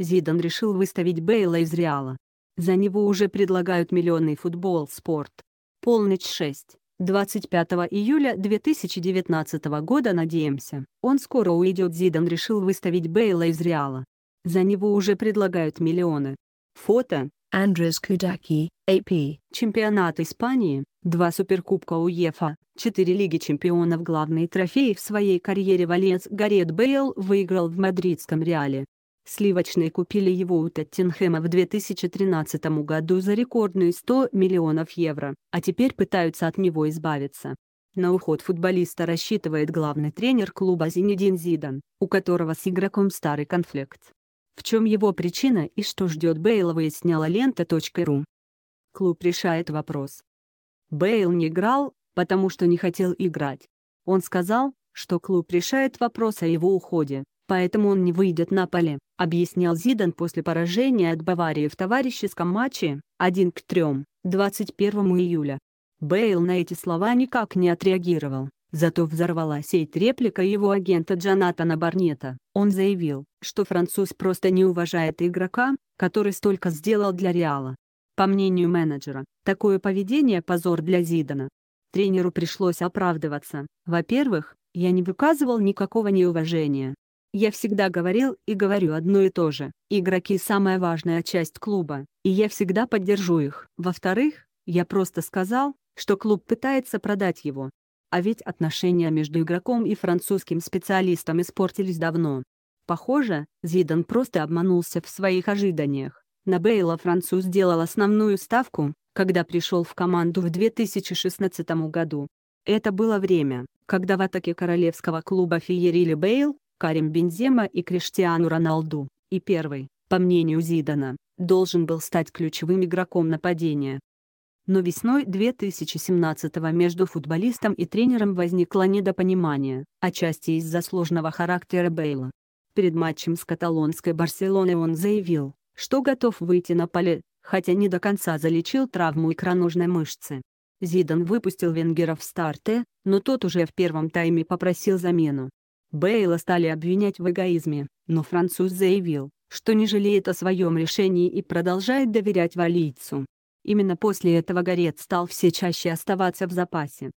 Зидан решил выставить Бейла из Реала. За него уже предлагают миллионный футбол спорт. Полночь 6. 25 июля 2019 года надеемся. Он скоро уйдет. Зидан решил выставить Бейла из Реала. За него уже предлагают миллионы. Фото. Андрес Кудаки, А.П. Чемпионат Испании, два Суперкубка УЕФА, четыре Лиги чемпионов. Главный трофей в своей карьере Валенс Гарет Бейл выиграл в мадридском Реале. Сливочные купили его у Тоттенхэма в 2013 году за рекордную 100 миллионов евро, а теперь пытаются от него избавиться. На уход футболиста рассчитывает главный тренер клуба Зинедин Зидан, у которого с игроком старый конфликт. В чем его причина и что ждет Бейла выясняла лента.ру. Клуб решает вопрос. Бейл не играл, потому что не хотел играть. Он сказал, что клуб решает вопрос о его уходе, поэтому он не выйдет на поле объяснял Зидан после поражения от Баварии в товарищеском матче 1 к 3, 21 июля. Бейл на эти слова никак не отреагировал, зато взорвалась сеть реплика его агента Джонатана Барнета. Он заявил, что француз просто не уважает игрока, который столько сделал для Реала. По мнению менеджера, такое поведение позор для Зидана. Тренеру пришлось оправдываться. Во-первых, я не выказывал никакого неуважения. Я всегда говорил и говорю одно и то же. Игроки — самая важная часть клуба, и я всегда поддержу их. Во-вторых, я просто сказал, что клуб пытается продать его. А ведь отношения между игроком и французским специалистом испортились давно. Похоже, Зидан просто обманулся в своих ожиданиях. На Бейла француз делал основную ставку, когда пришел в команду в 2016 году. Это было время, когда в атаке королевского клуба феерили Бейл, Карим Бензема и Криштиану Роналду, и первый, по мнению Зидана, должен был стать ключевым игроком нападения. Но весной 2017-го между футболистом и тренером возникло недопонимание, отчасти из-за сложного характера Бейла. Перед матчем с каталонской Барселоной он заявил, что готов выйти на поле, хотя не до конца залечил травму икроножной мышцы. Зидан выпустил Венгера в старте, но тот уже в первом тайме попросил замену. Бейла стали обвинять в эгоизме, но француз заявил, что не жалеет о своем решении и продолжает доверять валийцу. Именно после этого Горец стал все чаще оставаться в запасе.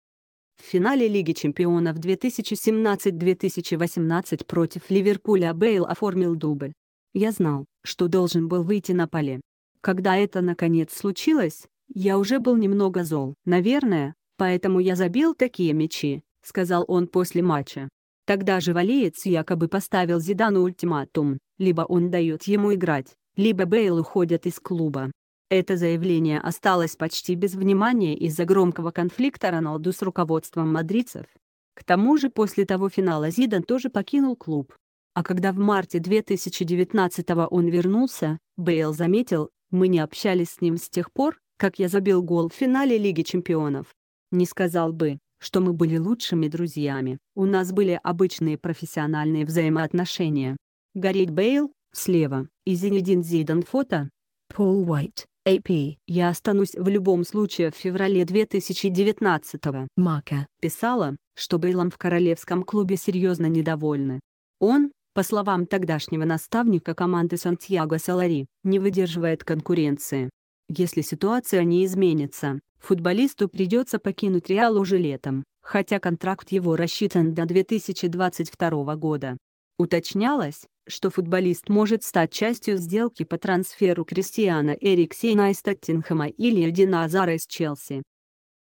В финале Лиги чемпионов 2017-2018 против Ливерпуля Бейл оформил дубль. Я знал, что должен был выйти на поле. Когда это наконец случилось, я уже был немного зол. Наверное, поэтому я забил такие мячи, сказал он после матча. Тогда же Валеец якобы поставил Зидану ультиматум, либо он дает ему играть, либо Бейл уходит из клуба. Это заявление осталось почти без внимания из-за громкого конфликта Роналду с руководством мадридцев. К тому же после того финала Зидан тоже покинул клуб. А когда в марте 2019 он вернулся, Бейл заметил, мы не общались с ним с тех пор, как я забил гол в финале Лиги чемпионов. Не сказал бы, что мы были лучшими друзьями. У нас были обычные профессиональные взаимоотношения. Гарри Бейл, слева, и Зинедин Зидан фото. Пол Уайт, А.П. «Я останусь в любом случае в феврале 2019 -го. Мака писала, что Бейлом в королевском клубе серьезно недовольны. Он, по словам тогдашнего наставника команды Сантьяго Салари, не выдерживает конкуренции. Если ситуация не изменится, Футболисту придется покинуть Реал уже летом, хотя контракт его рассчитан до 2022 года. Уточнялось, что футболист может стать частью сделки по трансферу Кристиана Эриксена из Тоттенхэма или Эдина Азара из Челси.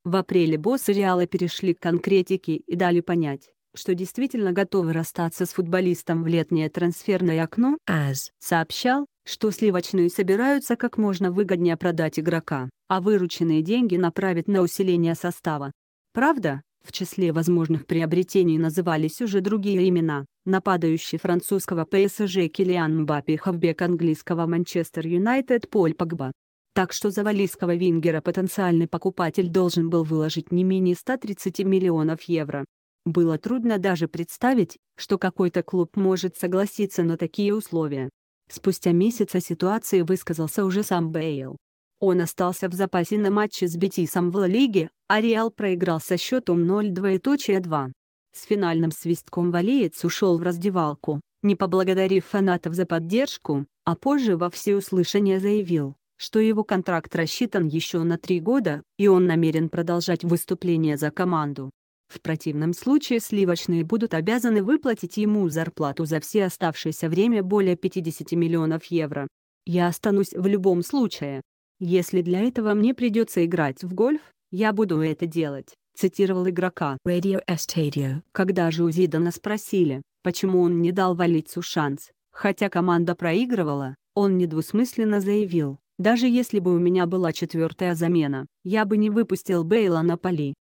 В апреле боссы Реала перешли к конкретике и дали понять, что действительно готовы расстаться с футболистом в летнее трансферное окно, As. сообщал что сливочную собираются как можно выгоднее продать игрока, а вырученные деньги направить на усиление состава. Правда, в числе возможных приобретений назывались уже другие имена, нападающий французского ПСЖ Килиан Мбаппе хавбек английского Манчестер Юнайтед Поль Погба. Так что за валийского вингера потенциальный покупатель должен был выложить не менее 130 миллионов евро. Было трудно даже представить, что какой-то клуб может согласиться на такие условия. Спустя месяц о ситуации высказался уже сам Бейл. Он остался в запасе на матче с Бетисом в Ла Лиге, а Реал проиграл со счетом 0-2.2. С финальным свистком валеец ушел в раздевалку, не поблагодарив фанатов за поддержку, а позже во всеуслышание заявил, что его контракт рассчитан еще на три года, и он намерен продолжать выступление за команду. В противном случае сливочные будут обязаны выплатить ему зарплату за все оставшееся время более 50 миллионов евро. Я останусь в любом случае. Если для этого мне придется играть в гольф, я буду это делать, цитировал игрока Radio Estadio. Когда же у Зидана спросили, почему он не дал Валицу шанс, хотя команда проигрывала, он недвусмысленно заявил, даже если бы у меня была четвертая замена, я бы не выпустил Бейла на поли.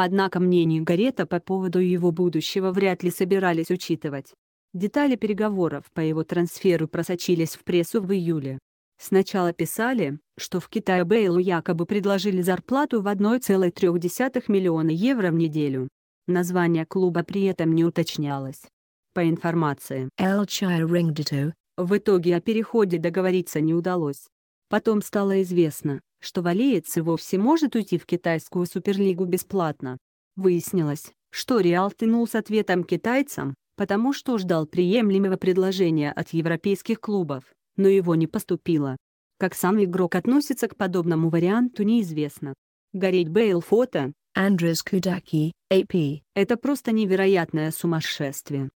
Однако мнение Гарета по поводу его будущего вряд ли собирались учитывать. Детали переговоров по его трансферу просочились в прессу в июле. Сначала писали, что в Китае Бейлу якобы предложили зарплату в 1,3 миллиона евро в неделю. Название клуба при этом не уточнялось. По информации в итоге о переходе договориться не удалось. Потом стало известно, что Валеец вовсе может уйти в китайскую суперлигу бесплатно. Выяснилось, что Реал тянул с ответом китайцам, потому что ждал приемлемого предложения от европейских клубов, но его не поступило. Как сам игрок относится к подобному варианту неизвестно. Гореть Бейл фото Андрес Кудаки, AP. Это просто невероятное сумасшествие.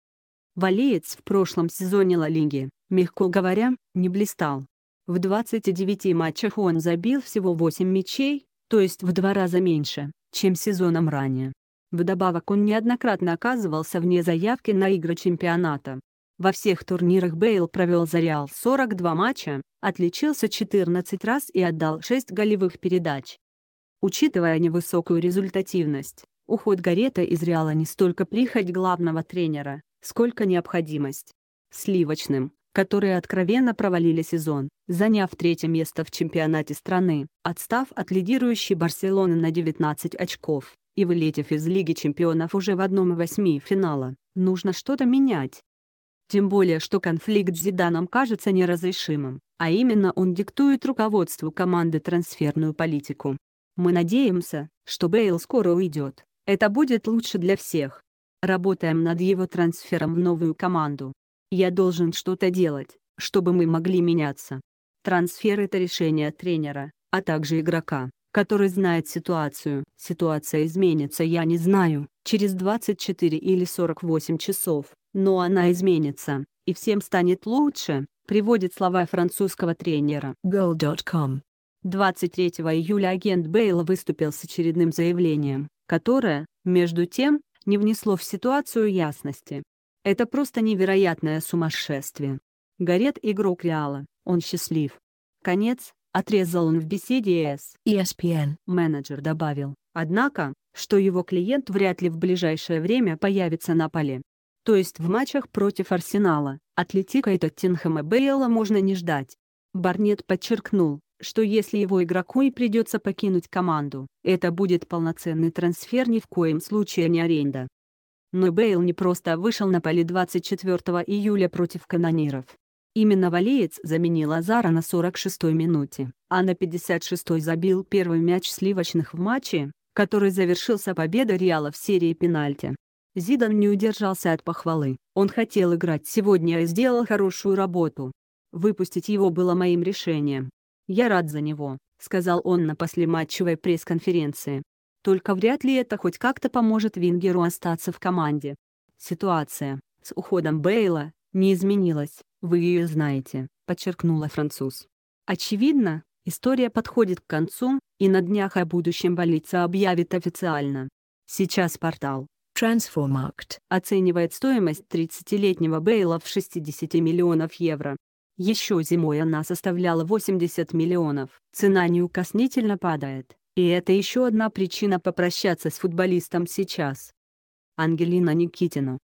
Валеец в прошлом сезоне Ла Лиги, мягко говоря, не блистал. В 29 матчах он забил всего 8 мячей, то есть в два раза меньше, чем сезоном ранее. Вдобавок он неоднократно оказывался вне заявки на игры чемпионата. Во всех турнирах Бейл провел за Реал 42 матча, отличился 14 раз и отдал 6 голевых передач. Учитывая невысокую результативность, уход Гарета из Реала не столько прихоть главного тренера, сколько необходимость. Сливочным которые откровенно провалили сезон, заняв третье место в чемпионате страны, отстав от лидирующей Барселоны на 19 очков, и вылетев из Лиги чемпионов уже в 1-8 финала, нужно что-то менять. Тем более, что конфликт с Зиданом кажется неразрешимым, а именно он диктует руководству команды трансферную политику. Мы надеемся, что Бейл скоро уйдет. Это будет лучше для всех. Работаем над его трансфером в новую команду. Я должен что-то делать, чтобы мы могли меняться. Трансфер – это решение тренера, а также игрока, который знает ситуацию. Ситуация изменится, я не знаю, через 24 или 48 часов, но она изменится, и всем станет лучше, приводит слова французского тренера. Goal.com 23 июля агент Бейла выступил с очередным заявлением, которое, между тем, не внесло в ситуацию ясности. Это просто невероятное сумасшествие. Горит игрок Реала, он счастлив. Конец, отрезал он в беседе с ESPN. Менеджер добавил, однако, что его клиент вряд ли в ближайшее время появится на поле. То есть в матчах против Арсенала, Атлетика и Тоттенхэма Бейла можно не ждать. Барнет подчеркнул, что если его игроку и придется покинуть команду, это будет полноценный трансфер ни в коем случае не аренда но Бейл не просто вышел на поле 24 июля против канониров. Именно Валеец заменил Азара на 46-й минуте, а на 56-й забил первый мяч сливочных в матче, который завершился победой Реала в серии пенальти. Зидан не удержался от похвалы, он хотел играть сегодня и сделал хорошую работу. Выпустить его было моим решением. «Я рад за него», — сказал он на послематчевой пресс-конференции. Только вряд ли это хоть как-то поможет Вингеру остаться в команде. Ситуация с уходом Бейла не изменилась, вы ее знаете, подчеркнула француз. Очевидно, история подходит к концу, и на днях о будущем болица объявит официально. Сейчас портал Transfermarkt оценивает стоимость 30-летнего Бейла в 60 миллионов евро. Еще зимой она составляла 80 миллионов. Цена неукоснительно падает. И это еще одна причина попрощаться с футболистом сейчас. Ангелина Никитина